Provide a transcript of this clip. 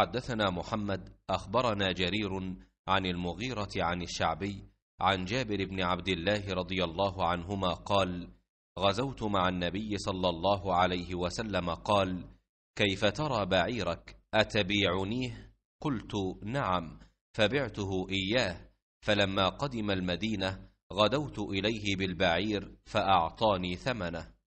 حدثنا محمد اخبرنا جرير عن المغيره عن الشعبي عن جابر بن عبد الله رضي الله عنهما قال غزوت مع النبي صلى الله عليه وسلم قال كيف ترى بعيرك اتبيعنيه قلت نعم فبعته اياه فلما قدم المدينه غدوت اليه بالبعير فاعطاني ثمنه